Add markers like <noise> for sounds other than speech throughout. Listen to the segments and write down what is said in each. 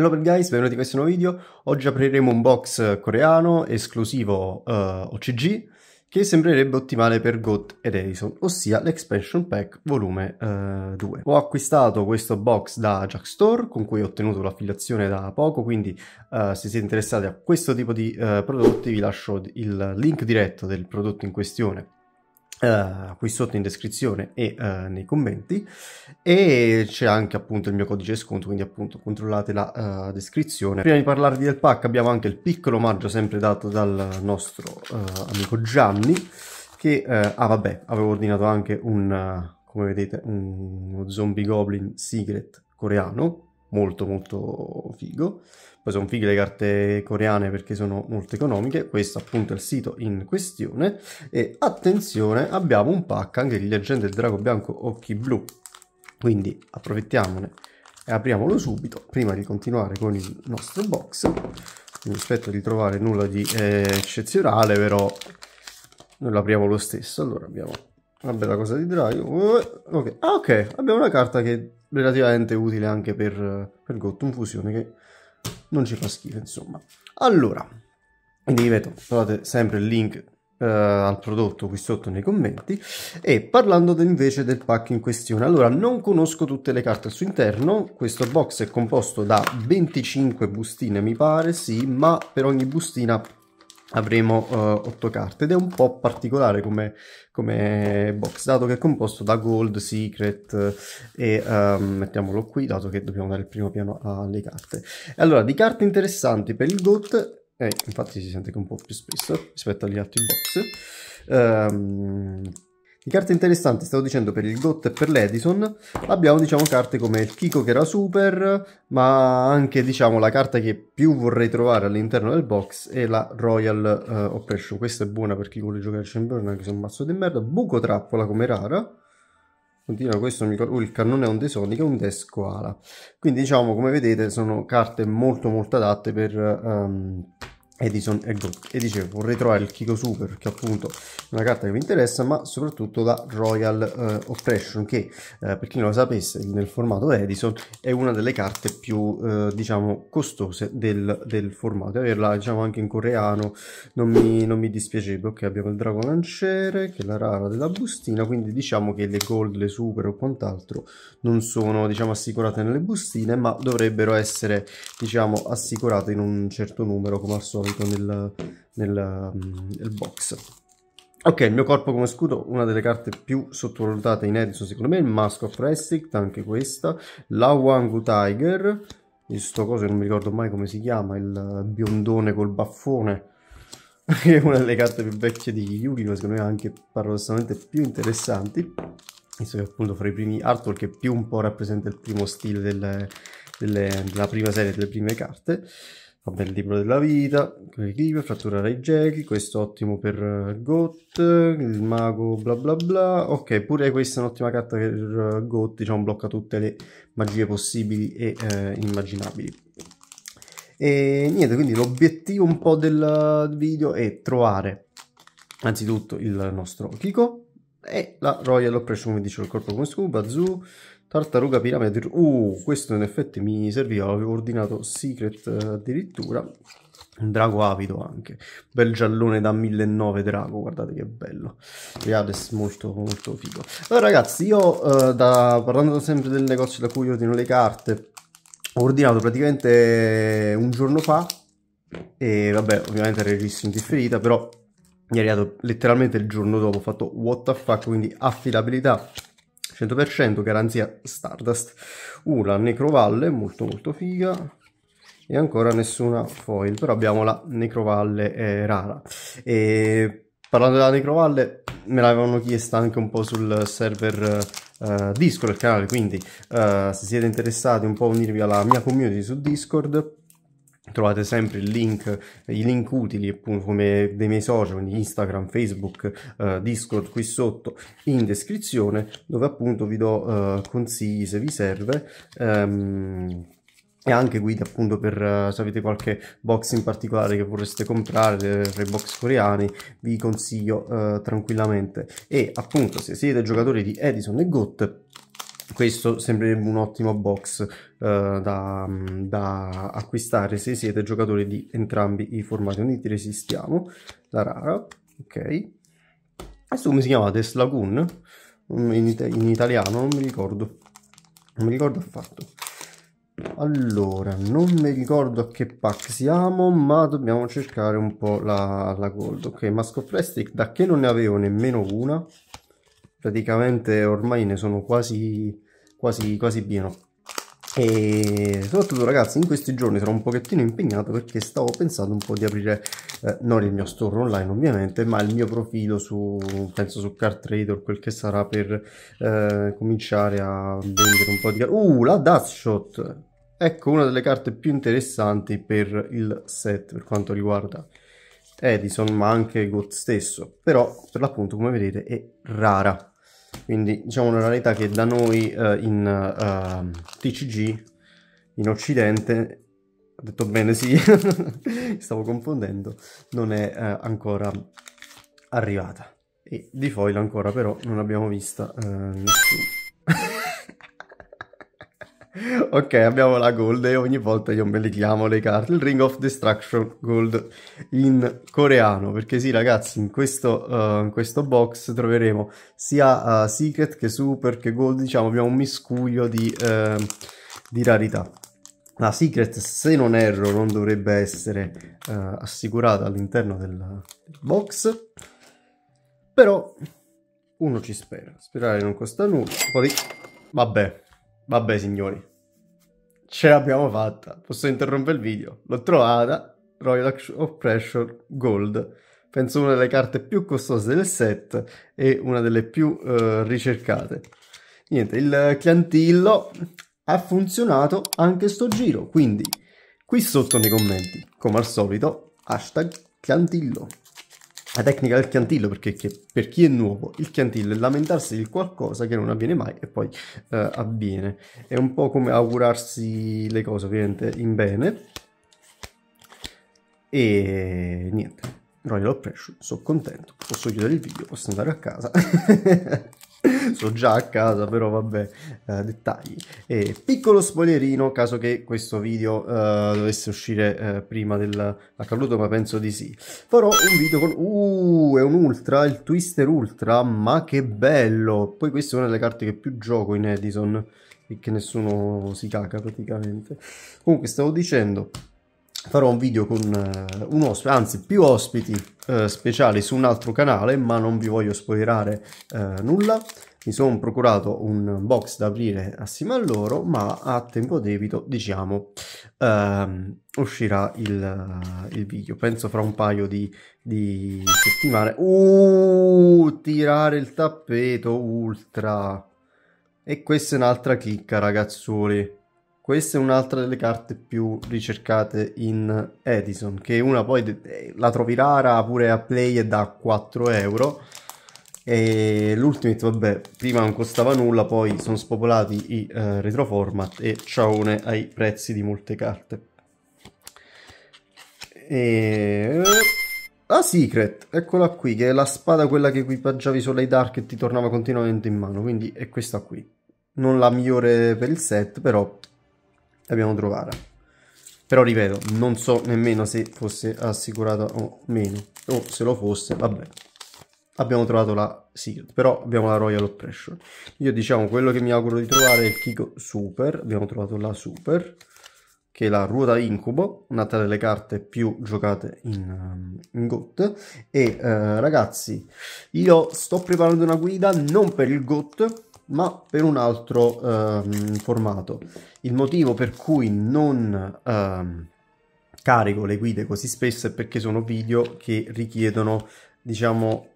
Hello guys, benvenuti in questo nuovo video. Oggi apriremo un box coreano esclusivo uh, eh, OCG che sembrerebbe ottimale per GOT ed Edison, ossia l'Expansion Pack volume uh, eh, 2. Ho acquistato questo box da Jack Store, con cui ho ottenuto l'affiliazione da poco, quindi uh, se siete interessati a questo tipo di prodotti vi lascio il link diretto del prodotto in questione eh, qui sotto in descrizione e uh, nei commenti e c'è anche appunto il mio codice sconto quindi appunto controllate la uh, descrizione prima di parlarvi del pack abbiamo anche il piccolo omaggio sempre dato dal nostro amico Gianni che ah vabbè avevo ordinato anche un come vedete uno zombie goblin secret coreano molto molto figo poi sono fighe le carte coreane perché sono molto economiche, questo appunto è il sito in questione e attenzione abbiamo un pack anche di leggenda del drago bianco occhi blu, quindi approfittiamone e apriamolo subito prima di continuare con il nostro box, mi aspetto di trovare nulla di eh, eccezionale però noi l'apriamo lo stesso, allora abbiamo una bella cosa di drago, uh, Ah, ok abbiamo una carta che è relativamente utile anche per, per Gotham Fusione che non ci fa schifo insomma allora quindi ripeto trovate sempre il link eh, al prodotto qui sotto nei commenti e parlando invece del pack in questione allora non conosco tutte le carte al suo interno questo box è composto da 25 bustine mi pare sì ma per ogni bustina avremo uh, eh, 8 carte ed è un po' particolare come, come, box dato che è composto da gold, secret e uh, mettiamolo qui dato che dobbiamo dare il primo piano alle carte allora di carte interessanti per il gold eh, infatti si sente che un po' più spesso rispetto agli altri box um, di carte interessanti, stavo dicendo, per il GOT e per l'Edison, abbiamo, diciamo, carte come il Kiko che era super, ma anche, diciamo, la carta che più vorrei trovare all'interno del box è la Royal uh, Oppression. Questa è buona per chi vuole giocare a Champion, anche se è un mazzo di merda. Buco Trappola come rara. Continua, questo mi... oh, il cannone è un è un Descoala. Quindi, diciamo, come vedete, sono carte molto molto adatte per... Um, Edison e Got. E dicevo, vorrei trovare il Kiko Super, che appunto è una carta che mi interessa, ma soprattutto la Royal eh, Oppression, che eh, per chi non lo sapesse, nel formato Edison è una delle carte più, eh, diciamo, costose del, del formato. E averla, diciamo, anche in coreano non mi, non mi dispiacerebbe. Ok, abbiamo il Drago Lanciere, che è la rara della bustina, quindi diciamo che le Gold, le Super o quant'altro non sono, diciamo, assicurate nelle bustine, ma dovrebbero essere, diciamo, assicurate in un certo numero, come al solito inserito nel, nel, mm, nel box. Ok, il mio corpo come scudo, una delle carte più sottovalutate in Edison secondo me, il Mask of Restrict, anche questa, la Wangu Tiger, questo coso non mi ricordo mai come si chiama, il biondone col baffone, <laughs> che è una delle carte più vecchie di Yugi, ma secondo me anche paradossalmente più interessanti, visto che appunto fra i primi artwork che più un po' rappresenta il primo stile delle, delle, della prima serie, delle prime carte. Vabbè, il libro della vita, Clive, frattura ai Jedi, questo ottimo per eh, Goth, il mago bla bla bla. Ok, pure questa è un'ottima carta per eh, Goth, diciamo blocca tutte le magie possibili e eh, immaginabili. E niente, quindi l'obiettivo un po' del video è trovare anzitutto il nostro Kiko e la Royal Oppression, come dicevo, il corpo come scuba, Zoo, Tartaruga piramide. Uh, questo in effetti mi serviva, avevo ordinato Secret eh, addirittura. Un Drago avido anche. Bel giallone da 1009 drago, guardate che bello. Riades molto molto figo. Allora ragazzi, io eh, da, parlando sempre del negozio da cui ordino le carte, ho ordinato praticamente un giorno fa e vabbè, ovviamente era registro in differita, però mi è arrivato letteralmente il giorno dopo, ho fatto what the fuck, quindi affidabilità 100% garanzia Stardust. Una Necrovalle, molto molto figa. E ancora nessuna foil, però abbiamo la Necrovalle eh, rara. E parlando della Necrovalle, me l'avevano chiesta anche un po' sul server... Uh, Discord, il canale, quindi uh, se siete interessati un po' a unirvi alla mia community su Discord Trovate sempre il link, i link utili appunto come dei miei social, quindi Instagram, Facebook, eh, Discord qui sotto in descrizione dove appunto vi do eh, consigli se vi serve. Ehm, e anche guide appunto per eh, se avete qualche box in particolare che vorreste comprare tra eh, i box coreani vi consiglio eh, tranquillamente e appunto se siete giocatori di Edison e GOT questo sembrerebbe un ottimo box uh, da, mm, da, acquistare se siete giocatori di entrambi i formati. Quindi ti resistiamo, la rara, ok. questo come si chiama? Teslagoon? Mm, in, it in italiano non mi ricordo, non mi ricordo affatto. Allora, non mi ricordo a che pack siamo, ma dobbiamo cercare un po' la, la gold. Ok, Mask of Plastic, da che non ne avevo nemmeno una, praticamente ormai ne sono quasi, quasi, quasi pieno. E soprattutto ragazzi in questi giorni sarò un pochettino impegnato perché stavo pensando un po' di aprire eh, non il mio store online ovviamente ma il mio profilo su penso su Car Trader quel che sarà per eh, cominciare a vendere un po' di uh la Dust Shot ecco una delle carte più interessanti per il set per quanto riguarda Edison ma anche Goat stesso, però per l'appunto come vedete è rara, quindi diciamo una rarità che da noi uh, in uh, eh, TCG, in Occidente, ho detto bene sì, <laughs> stavo confondendo, non è uh, ancora arrivata. E di foil ancora però non abbiamo vista nessuno ok, abbiamo la gold e ogni volta io me le chiamo le carte. Il Ring of Destruction Gold in coreano. Perché sì, ragazzi, in questo, uh, in questo box troveremo sia uh, Secret che Super che Gold. Diciamo, abbiamo un miscuglio di, uh, di rarità. La Secret, se non erro, non dovrebbe essere eh, assicurata all'interno del box. Però uno ci spera. Sperare non costa nulla. Vabbè, Vabbè, signori ce l'abbiamo fatta. Posso interrompere il video? L'ho trovata, Royal of Pressure Gold. Penso una delle carte più costose del set e una delle più eh, ricercate. Niente, il Chiantillo ha funzionato anche sto giro, quindi qui sotto nei commenti, come al solito, hashtag Chiantillo la tecnica del chiantillo perché per chi è nuovo il chiantillo è lamentarsi di qualcosa che non avviene mai e poi eh, avviene è un po' come augurarsi le cose ovviamente in bene e niente Royal Oppression sono contento posso chiudere il video posso andare a casa <laughs> <laughs> sono già a casa però vabbè eh, dettagli e piccolo spoilerino caso che questo video eh, dovesse uscire eh, prima dell'accaduto ma penso di sì farò un video con uh è un ultra il twister ultra ma che bello poi questa è una delle carte che più gioco in edison e che nessuno si caca praticamente comunque stavo dicendo farò un video con uh, un ospite, anzi più ospiti uh, speciali su un altro canale, ma non vi voglio spoilerare uh, nulla. Mi sono procurato un box da aprire assieme a loro, ma a tempo debito, diciamo, ehm, uscirà il, il, video. Penso fra un paio di, di settimane. Uh, tirare il tappeto ultra! E questa è un'altra chicca, ragazzuoli. Questa è un'altra delle carte più ricercate in Edison, che una poi eh, la trovi rara pure a play e da 4 euro. E l'ultimate, vabbè, prima non costava nulla, poi sono spopolati i uh, eh, format e ciaone ai prezzi di molte carte. E... Eh, la Secret, eccola qui, che è la spada quella che equipaggiavi solo ai Dark e ti tornava continuamente in mano, quindi è questa qui. Non la migliore per il set, però dobbiamo trovare. Però ripeto, non so nemmeno se fosse assicurata o meno. O se lo fosse, vabbè. Abbiamo trovato la Sealed, però abbiamo la Royal Oppression. Io diciamo quello che mi auguro di trovare è il Kiko Super. Abbiamo trovato la Super che è la ruota incubo, una tra le carte più giocate in, um, in GOT. E eh, ragazzi, io sto preparando una guida non per il GOT, ma per un altro um, formato. Il motivo per cui non um, carico le guide così spesso è perché sono video che richiedono, diciamo...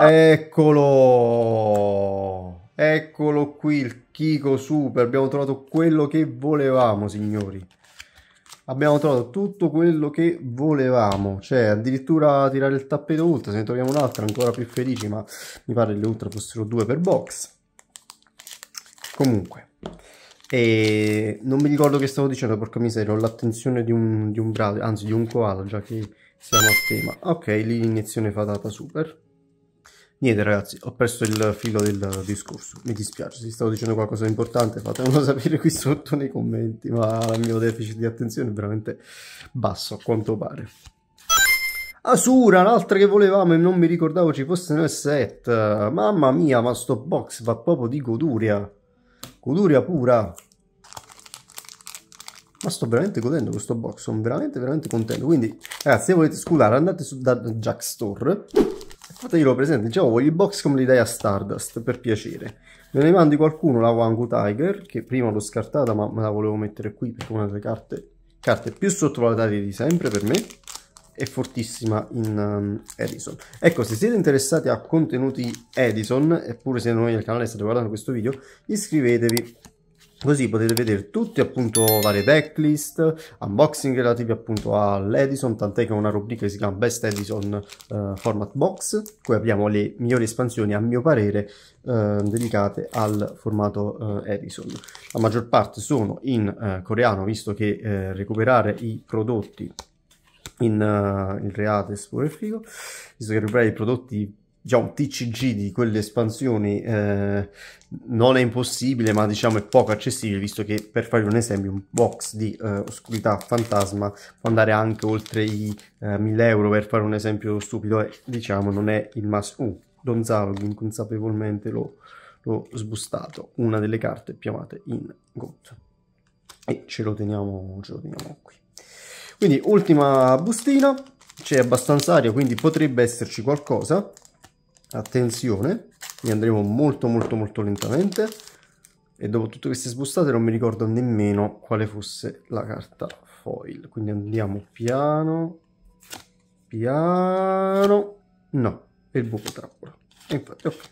Eccolo! Eccolo qui il Kiko Super, abbiamo trovato quello che volevamo, signori abbiamo trovato tutto quello che volevamo cioè addirittura tirare il tappeto ultra se ne troviamo un'altra ancora più felici ma mi pare le ultra fossero due per box comunque e non mi ricordo che stavo dicendo porca miseria ho l'attenzione di un, di un bravo anzi di un koala già che siamo a tema ok lì l'iniezione fatata super Niente ragazzi, ho perso il filo del discorso, mi dispiace, se stavo dicendo qualcosa di importante fatemelo <laughs> sapere qui sotto nei commenti, ma il mio deficit di attenzione è veramente basso a quanto pare. Asura, l'altra che volevamo e non mi ricordavo ci fosse nel set. Mamma mia, ma sto box va proprio di goduria. Goduria pura. Ma sto veramente godendo questo box, sono veramente veramente contento. Quindi, ragazzi, se volete sculare andate su da Jack Store fateglielo presente, diciamo voglio i box come li dai a Stardust, per piacere. Me ne mandi qualcuno la Wangu Tiger, che prima l'ho scartata ma me la volevo mettere qui perché è una delle carte, carte più sottovalutate di sempre per me e fortissima in um, Edison. Ecco, se siete interessati a contenuti Edison, eppure se non è il canale e state guardando questo video, iscrivetevi Così potete vedere tutte appunto varie backlist, unboxing relativi appunto all'Edison, tant'è che ho una rubrica che si chiama Best Edison eh, Format Box, qui abbiamo le migliori espansioni a mio parere eh, dedicate al formato eh, Edison. La maggior parte sono in eh, coreano, visto che eh, recuperare i prodotti in, uh, in Reates, povero figo, visto che recuperare i prodotti diciamo, TCG di quelle espansioni eh, non è impossibile, ma diciamo è poco accessibile, visto che per fare un esempio un box di eh, oscurità fantasma può andare anche oltre i eh, 1000 euro, per fare un esempio stupido, e, eh, diciamo non è il massimo. Uh, Zalog inconsapevolmente l'ho, l'ho sbustato, una delle carte più amate in GOT. E ce lo teniamo, ce lo teniamo qui. Quindi ultima bustina, c'è abbastanza aria, quindi potrebbe esserci qualcosa attenzione ne andremo molto molto molto lentamente e dopo tutte queste sbustate non mi ricordo nemmeno quale fosse la carta foil quindi andiamo piano piano no è il buco trappola infatti ok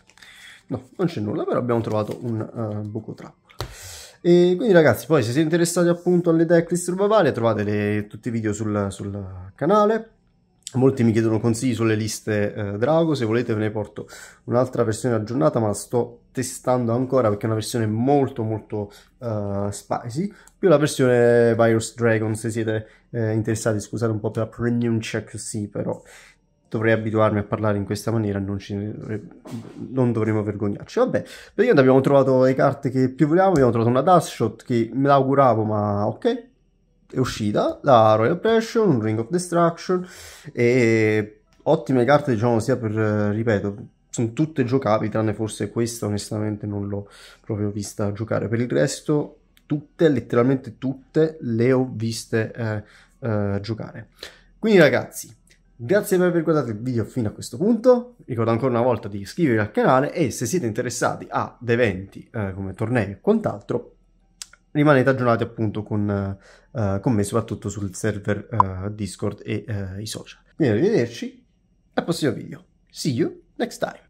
no non c'è nulla però abbiamo trovato un uh, buco trappola e quindi ragazzi, poi se siete interessati appunto alle decklist rubavarie trovate le, tutti i video sul, sul canale, Molti mi chiedono consigli sulle liste eh, Drago, se volete ve ne porto un'altra versione aggiornata, ma la sto testando ancora perché è una versione molto molto uh, spicy, più la versione Virus Dragon se siete eh, interessati, scusate un po' per la pronuncia così, però dovrei abituarmi a parlare in questa maniera, non, ci, non dovremmo vergognarci. Vabbè, praticamente abbiamo trovato le carte che più volevamo, abbiamo trovato una Dash Shot che me l'auguravo, ma ok, è uscita la Royal Passion, Ring of Destruction e ottime carte diciamo sia per, eh, ripeto, sono tutte giocabili tranne forse questa onestamente non l'ho proprio vista giocare, per il resto tutte, letteralmente tutte le ho viste eh, eh, giocare. Quindi ragazzi, Grazie per aver guardato il video fino a questo punto, ricordo ancora una volta di iscrivervi al canale e se siete interessati ad eventi eh, come tornei e quant'altro rimanete aggiornati appunto con, uh, con me, soprattutto sul server uh, Discord e uh, i social. Quindi arrivederci al prossimo video. See you next time.